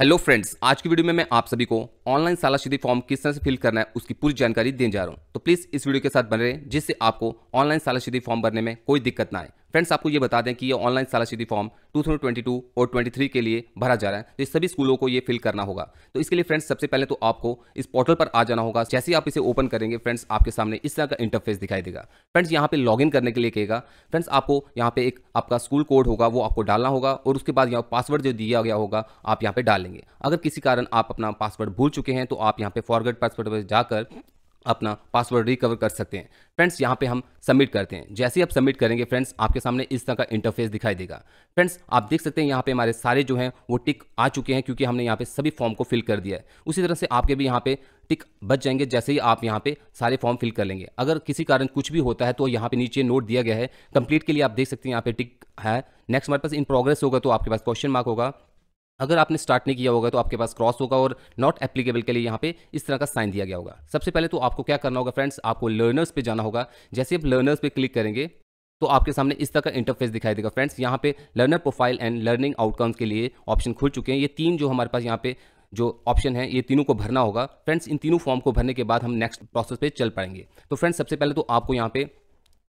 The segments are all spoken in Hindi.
हेलो फ्रेंड्स आज की वीडियो में मैं आप सभी को ऑनलाइन सालाशिदी फॉर्म किस तरह से फिल करना है उसकी पूरी जानकारी देने जा रहा हूं तो प्लीज़ इस वीडियो के साथ बने रहें जिससे आपको ऑनलाइन सालाशिदी फॉर्म भरने में कोई दिक्कत ना आए फ्रेंड्स आपको ये बता दें कि ये ऑनलाइन सालाशिदी फॉर्म 2022 और 23 के लिए भरा जा रहा है तो इस सभी स्कूलों को ये फिल करना होगा तो इसके लिए फ्रेंड्स सबसे पहले तो आपको इस पोर्टल पर आ जाना होगा जैसे ही आप इसे ओपन करेंगे फ्रेंड्स आपके सामने इस तरह का इंटरफेस दिखाई देगा फ्रेंड्स यहाँ पे लॉग करने के लिए कहेगा फ्रेंड्स आपको यहाँ पे एक आपका स्कूल कोड होगा वो आपको डालना होगा और उसके बाद यहाँ पासवर्ड जो दिया गया होगा आप यहाँ पे डालेंगे अगर किसी कारण आप अपना पासवर्ड भूल चुके हैं तो आप यहाँ पे फॉरवर्ड पासवर्ड पर जाकर अपना पासवर्ड रिकवर कर सकते हैं फ्रेंड्स यहाँ पे हम सबमिट करते हैं जैसे ही आप सबमिट करेंगे फ्रेंड्स आपके सामने इस तरह का इंटरफेस दिखाई देगा फ्रेंड्स आप देख सकते हैं यहाँ पे हमारे सारे जो हैं वो टिक आ चुके हैं क्योंकि हमने यहाँ पे सभी फॉर्म को फिल कर दिया है उसी तरह से आपके भी यहाँ पे टिक बच जाएंगे जैसे ही आप यहाँ पे सारे फॉर्म फिल कर लेंगे अगर किसी कारण कुछ भी होता है तो यहाँ पे नीचे नोट दिया गया है कंप्लीट के लिए आप देख सकते हैं यहाँ पे टिक है नेक्स्ट हमारे पास इन प्रोग्रेस होगा तो आपके पास क्वेश्चन मार्क होगा अगर आपने स्टार्ट नहीं किया होगा तो आपके पास क्रॉस होगा और नॉट एप्लीकेबल के लिए यहाँ पे इस तरह का साइन दिया गया होगा सबसे पहले तो आपको क्या करना होगा फ्रेंड्स आपको लर्नर्स पे जाना होगा जैसे आप लर्नर्स पे क्लिक करेंगे तो आपके सामने इस तरह का इंटरफेस दिखाई देगा फ्रेंड्स यहाँ पे learner profile and learning outcomes के लिए ऑप्शन खुल चुके हैं ये तीन जो हमारे पास यहाँ पे जो ऑप्शन है ये तीनों को भरना होगा फ्रेंड्स इन तीनों फॉर्म को भरने के बाद हम नेक्स्ट प्रोसेस पे चल पाएंगे तो फ्रेंड्स सबसे पहले तो आपको यहाँ पे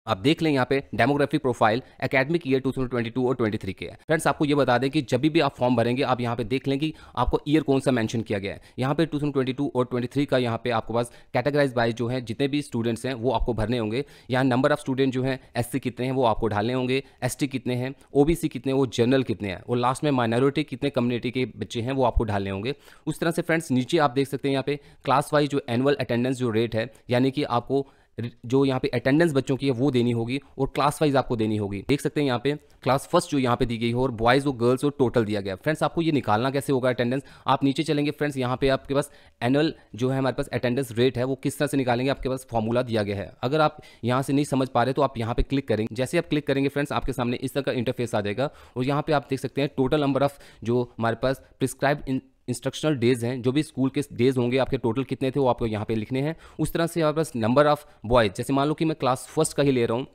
आप देख लें यहाँ पे डेमोग्राफी प्रोफाइल एकेडमिक ईयर 2022 और 23 के है फ्रेंड्स आपको ये बता दें कि जब भी आप फॉर्म भरेंगे आप यहाँ पे देख लें कि आपको ईयर कौन सा मेंशन किया गया है यहाँ पे 2022 और 23 का यहाँ पे आपके पास कैटेगराइज वाइज जो है जितने भी स्टूडेंट्स हैं वो आपको भरने होंगे यहाँ नंबर ऑफ स्टूडेंट जो है एस कितने हैं वो आपको ढालने होंगे एस कितने हैं ओ कितने वो जनरल कितने हैं और लास्ट में माइनॉरिटी कितने कम्युनिटी के बच्चे हैं वो आपको ढालने होंगे उस तरह से फ्रेंड्स नीचे आप देख सकते हैं यहाँ पे क्लास वाइज जो एनुअल अटेंडेंस जो रेट है यानी कि आपको जो यहाँ पे अटेंडेंस बच्चों की है वो देनी होगी और क्लास वाइज आपको देनी होगी देख सकते हैं यहाँ पे क्लास फर्स्ट जो यहाँ पे दी गई हो और बॉयज़ और गर्ल्स और टोटल दिया गया फ्रेंड्स आपको ये निकालना कैसे होगा अटेंडेंस आप नीचे चलेंगे फ्रेंड्स यहाँ पे आपके पास एनुअल जो है हमारे पास अटेंडेंस रेट है वो किस तरह से निकालेंगे आपके पास फॉर्मूला दिया गया है अगर आप यहाँ से नहीं समझ पा रहे तो आप यहाँ पे क्लिक करेंगे जैसे आप क्लिक करेंगे फ्रेंड्स आपके सामने इस तरह का इंटरफेस आ जाएगा और यहाँ पे आप देख सकते हैं टोटल नंबर ऑफ जो हमारे पास प्रिस्क्राइब इंस्ट्रक्शनल डेज हैं जो भी स्कूल के डेज होंगे आपके टोटल कितने थे वो आपको यहाँ पे लिखने हैं उस तरह से आप पास नंबर ऑफ बॉयज़ जैसे मान लो कि मैं क्लास फर्स्ट का ही ले रहा हूँ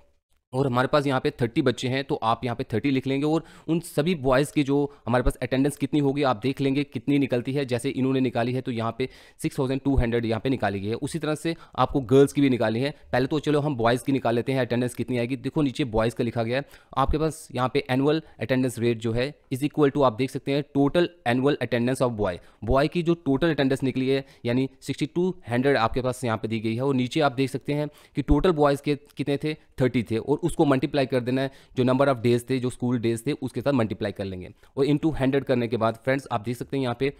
और हमारे पास यहाँ पे थर्टी बच्चे हैं तो आप यहाँ पे थर्टी लिख लेंगे और उन सभी बॉयज़ की जो हमारे पास अटेंडेंस कितनी होगी आप देख लेंगे कितनी निकलती है जैसे इन्होंने निकाली है तो यहाँ पे सिक्स थाउजेंड टू हंड्रेड यहाँ पर निकाली गई है उसी तरह से आपको गर्ल्स की भी निकाली है पहले तो चलो हम बॉयज़ की निकाल लेते हैं अटेंडेंस कितनी आएगी देखो नीचे बॉयज़ का लिखा गया है आपके पास यहाँ पे एनुअल अटेंडेंस रेट जो है इज इक्वल टू आप देख सकते हैं total annual attendance of boy boy की जो टोटल अटेंडेंस निकली है यानी सिक्सटी टू हंड्रेड आपके पास यहाँ पर दी गई है और नीचे आप देख सकते हैं कि टोटल बॉयज़ के कितने थे थर्टी थे और उसको मल्टीप्लाई कर देना है जो नंबर ऑफ डेज थे जो स्कूल डेज थे उसके साथ मल्टीप्लाई कर लेंगे और इन टू हंड्रेड करने के बाद फ्रेंड्स आप देख सकते हैं यहाँ पे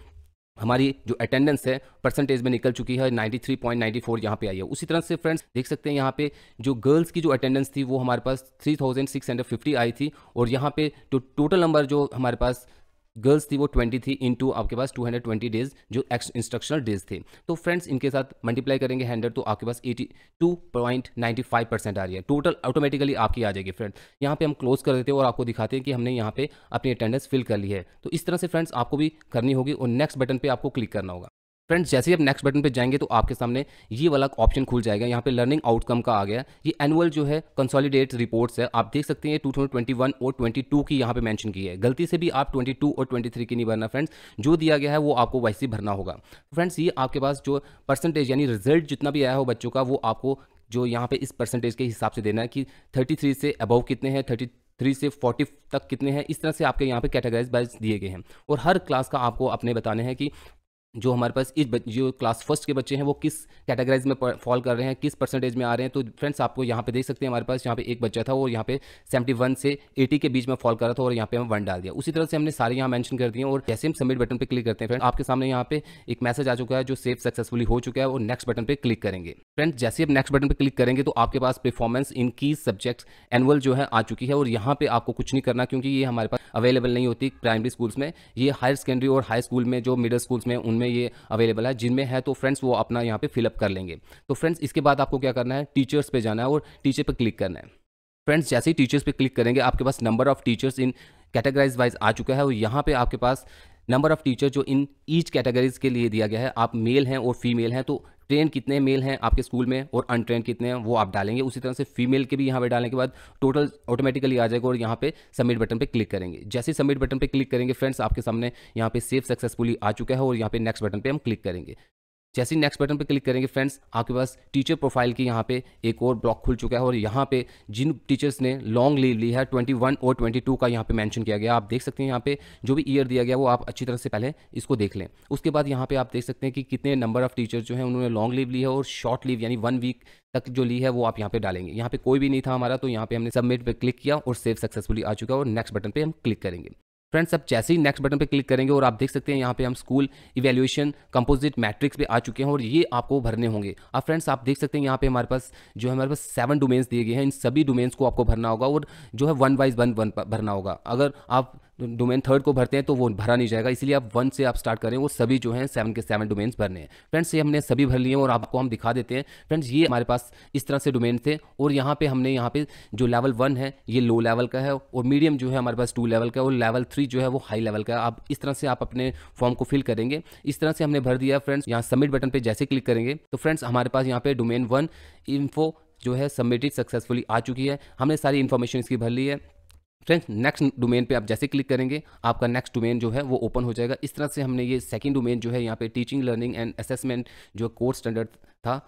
हमारी जो अटेंडेंस है परसेंटेज में निकल चुकी है 93.94 यहाँ पे आई है उसी तरह से फ्रेंड्स देख सकते हैं यहाँ पे जो गर्ल्स की जो अटेंडेंस थी वो हमारे पास 3650 आई थी और यहाँ पे जो टोटल नंबर जो हमारे पास गर्ल्स थी वो 20 थी इनटू आपके पास 220 डेज जो एक्स इंस्ट्रक्शनल डेज थे तो फ्रेंड्स इनके साथ मल्टीप्लाई करेंगे हंड्रेड तो आपके पास 82.95 परसेंट आ रही है टोटल ऑटोमेटिकली आपकी आ जाएगी फ्रेंड्स यहाँ पे हम क्लोज कर देते हैं और आपको दिखाते हैं कि हमने यहाँ पे अपनी अटेंडेंस फिल कर ली है तो इस तरह से फ्रेंड्स आपको भी करनी होगी और नेक्स्ट बटन पर आपको क्लिक करना होगा फ्रेंड्स जैसे ही आप नेक्स्ट बटन पे जाएंगे तो आपके सामने ये वाला ऑप्शन खुल जाएगा यहाँ पे लर्निंग आउटकम का आ गया ये एनुअल जो है कंसोलिडेट रिपोर्ट्स है आप देख सकते हैं 2021 और 22 की यहाँ पे मेंशन की है गलती से भी आप 22 और 23 की नहीं भरना फ्रेंड्स जो दिया गया है वो आपको वैसे भरना होगा फ्रेंड्स ये आपके पास जो परसेंटेज यानी रिजल्ट जितना भी आया हो बच्चों का वो आपको जो यहाँ पे इस परसेंटेज के हिसाब से देना है कि थ्री से अबव कितने हैं थर्टी थ्री से फोर्टी तक कितने हैं इस तरह से आपके यहाँ पे कैटेगराइज बाइज दिए गए हैं और हर क्लास का आपको अपने बताने हैं कि जो हमारे पास इस जो क्लास फर्स्ट के बच्चे हैं वो किस कैटेगराइज में फॉल कर रहे हैं किस परसेंटेज में आ रहे हैं तो फ्रेंड्स आपको यहाँ पे देख सकते हैं हमारे पास यहाँ पे एक बच्चा था और यहाँ पे 71 से 80 के बीच में फॉल कर रहा था और यहाँ पे हम वन डाल दिया उसी तरह से हमने सारे यहाँ मैंशन कर दिए और जैसे हम सबमिट बटन पर क्लिक करते हैं फ्रेंड आपके सामने यहाँ पे एक मैसेज आ चुका है जो सेव सक्सेसफुली हो चुका है और नेक्स्ट बटन पर क्लिक करेंगे फ्रेंड जैसे आप नेक्स्ट बटन पर क्लिक करेंगे तो आपके पास परफॉर्मेंस इन की सब्जेक्ट्स एनुअल जो है आ चुकी है और यहाँ पे आपको कुछ नहीं करना क्योंकि ये हमारे पास अवेलेबल नहीं होती प्राइमरी स्कूल्स में ये हायर सेकेंडरी और हाई स्कूल में जो मिडिल स्कूल्स में उनमें में ये अवेलेबल है जिनमें है तो फ्रेंड्स वो अपना यहाँ पे फिलअप कर लेंगे तो फ्रेंड्स इसके बाद आपको क्या करना है टीचर्स पे जाना है और टीचर पे क्लिक करना है फ्रेंड्स जैसे ही टीचर्स पे क्लिक करेंगे आपके पास number of teachers in categorize wise आ चुका है और यहाँ पे आपके पास नंबर ऑफ टीचर जो इन ईच कैटेगरीज के लिए दिया गया है आप मेल हैं और फीमेल हैं तो ट्रेन कितने मेल हैं आपके स्कूल में और अनट्रेन कितने हैं वो आप डालेंगे उसी तरह से फीमेल के भी यहाँ पे डालने के बाद टोटल ऑटोमेटिकली आ जाएगा और यहाँ पे सबमिट बटन पे क्लिक करेंगे जैसे सबमिट बटन पे क्लिक करेंगे फ्रेंड्स आपके सामने यहाँ पे सेव सक्सेसफुली आ चुका है और यहाँ पे नेक्स्ट बटन पे हम क्लिक करेंगे जैसे ही नेक्स्ट बटन पर क्लिक करेंगे फ्रेंड्स आपके पास टीचर प्रोफाइल की यहाँ पे एक और ब्लॉक खुल चुका है और यहाँ पे जिन टीचर्स ने लॉन्ग लीव ली है 21 और 22 का यहाँ पे मेंशन किया गया आप देख सकते हैं यहाँ पे जो भी ईयर दिया गया वो आप अच्छी तरह से पहले इसको देख लें उसके बाद यहाँ पे आप देख सकते हैं कि कितने नंबर ऑफ टीचर्स जो हैं उन्होंने लॉन्ग लीव ली है और शॉर्ट लीव यानी वन वीक तक जो ली है वो आप यहाँ पे डालेंगे यहाँ पे कोई भी नहीं था हमारा तो यहाँ पे हमने सबमिट पर क्लिक किया और सेव सक्सेसफुली आ चुका है और नेक्स्ट बटन पर हम क्लिक करेंगे फ्रेंड्स अब जैसे ही नेक्स्ट बटन पर क्लिक करेंगे और आप देख सकते हैं यहाँ पे हम स्कूल इवेल्यूशन कंपोजिट मैट्रिक्स पे आ चुके हैं और ये आपको भरने होंगे अब फ्रेंड्स आप देख सकते हैं यहाँ पे हमारे पास जो है हमारे पास सेवन डोमेन्स दिए गए हैं इन सभी डोमेन्स को आपको भरना होगा और जो है वन वाइज वन वन भरना होगा अगर आप डोमेन थर्ड को भरते हैं तो वो भरा नहीं जाएगा इसलिए आप वन से आप स्टार्ट करें वो सभी जो हैं सेवन के सेवन डोमेन्स भरने हैं फ्रेंड्स ये हमने सभी भर लिए हैं और आपको हम दिखा देते हैं फ्रेंड्स ये हमारे पास इस तरह से डोमेन थे और यहाँ पे हमने यहाँ पे जो लेवल वन है ये लो लेवल का है और मीडियम जो है हमारे पास टू लेवल का और लेवल थ्री जो है वो हाई लेवल का है आप इस तरह से आप अपने फॉर्म को फिल करेंगे इस तरह से हमने भर दिया फ्रेंड्स यहाँ सबमिट बटन पर जैसे क्लिक करेंगे तो फ्रेंड्स हमारे पास यहाँ पे डोमेन वन इन्फो जो है सबमिटेड सक्सेसफुली आ चुकी है हमने सारी इन्फॉर्मेशन इसकी भर ली है फ्रेंड्स नेक्स्ट डोमेन पे आप जैसे क्लिक करेंगे आपका नेक्स्ट डोमेन जो है वो ओपन हो जाएगा इस तरह से हमने ये सेकंड डोमेन जो है यहाँ पे टीचिंग लर्निंग एंड असेसमेंट जो कोर्स स्टैंडर्ड था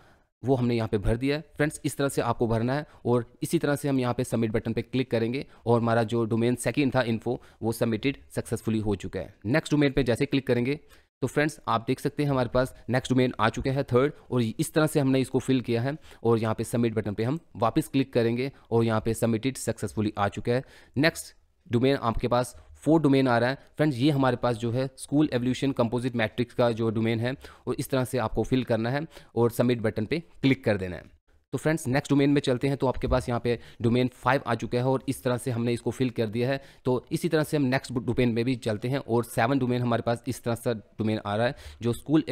वो हमने यहाँ पे भर दिया है फ्रेंड्स इस तरह से आपको भरना है और इसी तरह से हम यहाँ पे सबमिट बटन पे क्लिक करेंगे और हमारा जो डोमेन सेकंड था इन्फो वो सबमिटेड सक्सेसफुली हो चुका है नेक्स्ट डोमेन पे जैसे क्लिक करेंगे तो फ्रेंड्स आप देख सकते हैं हमारे पास नेक्स्ट डोमेन आ चुका है थर्ड और इस तरह से हमने इसको फिल किया है और यहाँ पे सबमिट बटन पे हम वापस क्लिक करेंगे और यहाँ पे सबमिटेड सक्सेसफुली आ चुका है नेक्स्ट डोमेन आपके पास फोर डोमेन आ रहा है फ्रेंड्स ये हमारे पास जो है स्कूल एवोल्यूशन कंपोजिट मैट्रिक्स का जो डोमेन है और इस तरह से आपको फिल करना है और सबमिट बटन पर क्लिक कर देना है तो फ्रेंड्स नेक्स्ट डोमेन में चलते हैं तो आपके पास यहाँ पे डोमेन फाइव आ चुका है और इस तरह से हमने इसको फिल कर दिया है तो इसी तरह से हम नेक्स्ट डोमेन में भी चलते हैं और सेवन डोमेन हमारे पास इस तरह से डोमेन आ रहा है जो स्कूल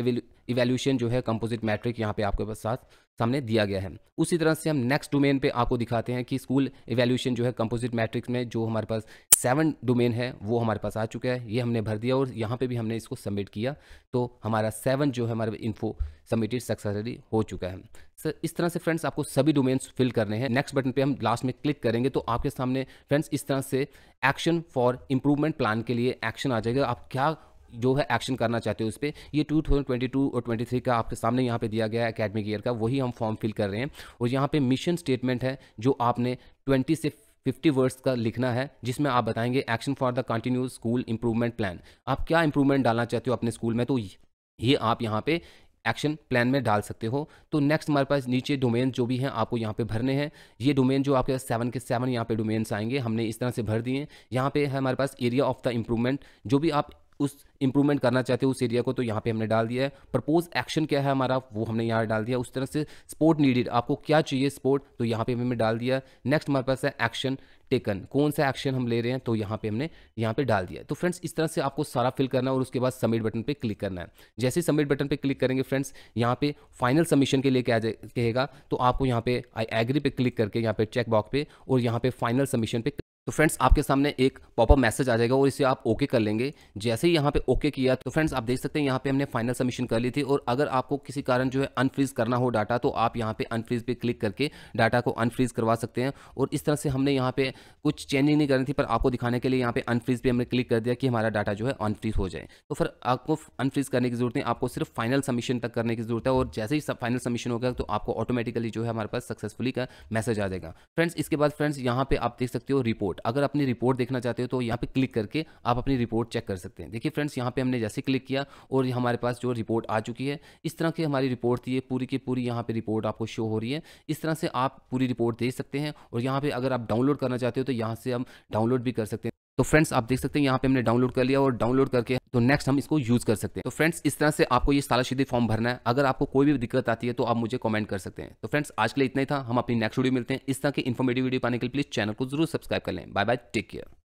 इवेल्यूशन जो है कंपोजिट मैट्रिक यहाँ पे आपके पास साथ सामने दिया गया है उसी तरह से हम नेक्स्ट डोमेन पे आपको दिखाते हैं कि स्कूल इवेल्यूशन जो है कंपोजिट मैट्रिक्स में जो हमारे पास सेवन डोमेन है वो हमारे पास आ चुका है ये हमने भर दिया और यहाँ पे भी हमने इसको सबमिट किया तो हमारा सेवन जो है हमारे इन्फो सबमिटेड सक्सेसफुली हो चुका है सर इस तरह से फ्रेंड्स आपको सभी डोमेन्स फिल करने हैं नेक्स्ट बटन पर हम लास्ट में क्लिक करेंगे तो आपके सामने फ्रेंड्स इस तरह से एक्शन फॉर इंप्रूवमेंट प्लान के लिए एक्शन आ जाएगा आप क्या जो है एक्शन करना चाहते हो उस पर ये 2022 और 23 का आपके सामने यहाँ पे दिया गया है अकेडमिक ईयर का वही हम फॉर्म फिल कर रहे हैं और यहाँ पे मिशन स्टेटमेंट है जो आपने 20 से 50 वर्ड्स का लिखना है जिसमें आप बताएंगे action for the continue school improvement plan आप क्या इंप्रूवमेंट डालना चाहते हो अपने स्कूल में तो ये आप यहाँ पे एक्शन प्लान में डाल सकते हो तो नेक्स्ट हमारे पास नीचे डोमेन जो भी हैं आपको यहाँ पे भरने हैं ये डोमेन जो आपके सेवन के सेवन यहाँ पे डोमेन्स आएंगे हमने इस तरह से भर दिए यहाँ पे है हमारे पास एरिया ऑफ द इम्प्रूवमेंट जो भी आप उस इंप्रूवमेंट करना चाहते हो उस एरिया को तो यहाँ पे हमने डाल दिया है प्रपोज एक्शन क्या है हमारा वो हमने यहाँ डाल दिया उस तरह से स्पोर्ट नीडेड आपको क्या चाहिए स्पोर्ट तो यहाँ पे हमने डाल दिया नेक्स्ट हमारे पास है एक्शन टेकन कौन सा एक्शन हम ले रहे हैं तो यहाँ पे हमने यहाँ पे डाल दिया तो फ्रेंड्स इस तरह से आपको सारा फिल करना है और उसके बाद सबमिट बटन पे क्लिक करना है जैसे सबमिट बटन पे क्लिक करेंगे फ्रेंड्स यहाँ पे फाइनल सबमिशन के लिए क्या कहेगा तो आपको यहाँ पे आई एग्री पे क्लिक करके यहाँ पे चेक बॉक्स पे और यहाँ पे फाइनल सबमिशन पे तो फ्रेंड्स आपके सामने एक पॉपअप मैसेज आ जाएगा और इसे आप ओके कर लेंगे जैसे ही यहाँ पे ओके किया तो फ्रेंड्स आप देख सकते हैं यहाँ पे हमने फाइनल सबमिशन कर ली थी और अगर आपको किसी कारण जो है अनफ्रीज करना हो डाटा तो आप यहाँ पे अनफ्रीज पे क्लिक करके डाटा को अनफ्रीज करवा सकते हैं और इस तरह से हमने यहाँ पे कुछ चेंजिंग नहीं करनी थी पर आपको दिखाने के लिए यहाँ पे अनफ्रीज पर हमने क्लिक कर दिया कि हमारा डाटा जो है अनफ्रीज हो जाए तो फिर आपको अनफ्रीज करने की जरूरत नहीं आपको सिर्फ फाइनल सबमिशन तक करने की जरूरत है और जैसे ही फाइनल सबमिशन हो तो आपको ऑटोमेटिकली जो है हमारे पास सक्सेसफुली का मैसेज आ जाएगा फ्रेंड्स इसके बाद फ्रेंड्स यहाँ पे आप देख सकते हो रिपोर्ट रिपोर्ट अगर अपनी रिपोर्ट देखना चाहते हो तो यहाँ पे क्लिक करके आप अपनी रिपोर्ट चेक कर सकते हैं देखिए फ्रेंड्स यहाँ पे हमने जैसे क्लिक किया और हमारे पास जो रिपोर्ट आ चुकी है इस तरह की हमारी रिपोर्ट थी पूरी की पूरी यहाँ पर रिपोर्ट आपको शो हो रही है इस तरह से आप पूरी रिपोर्ट देख सकते हैं और यहाँ पर अगर आप डाउनलोड करना चाहते हो तो यहाँ से हम डाउनलोड भी कर सकते हैं तो फ्रेंड्स आप देख सकते हैं यहाँ पे हमने डाउनलोड कर लिया और डाउनलोड करके तो नेक्स्ट हम इसको यूज कर सकते हैं तो फ्रेंड्स इस तरह से आपको ये साला सीधी फॉर्म भरना है अगर आपको कोई भी दिक्कत आती है तो आप मुझे कमेंट कर सकते हैं तो फ्रेंड्स आज के लिए इतना ही था हम अपनी नेक्स्ट वीडियो मिलते हैं इस तरह के इन्फॉर्मेटिव वीडियो पाने के लिए प्लीज चैनल को जरूर सब्सक्राइब कर लें बाय बाय टेक केयर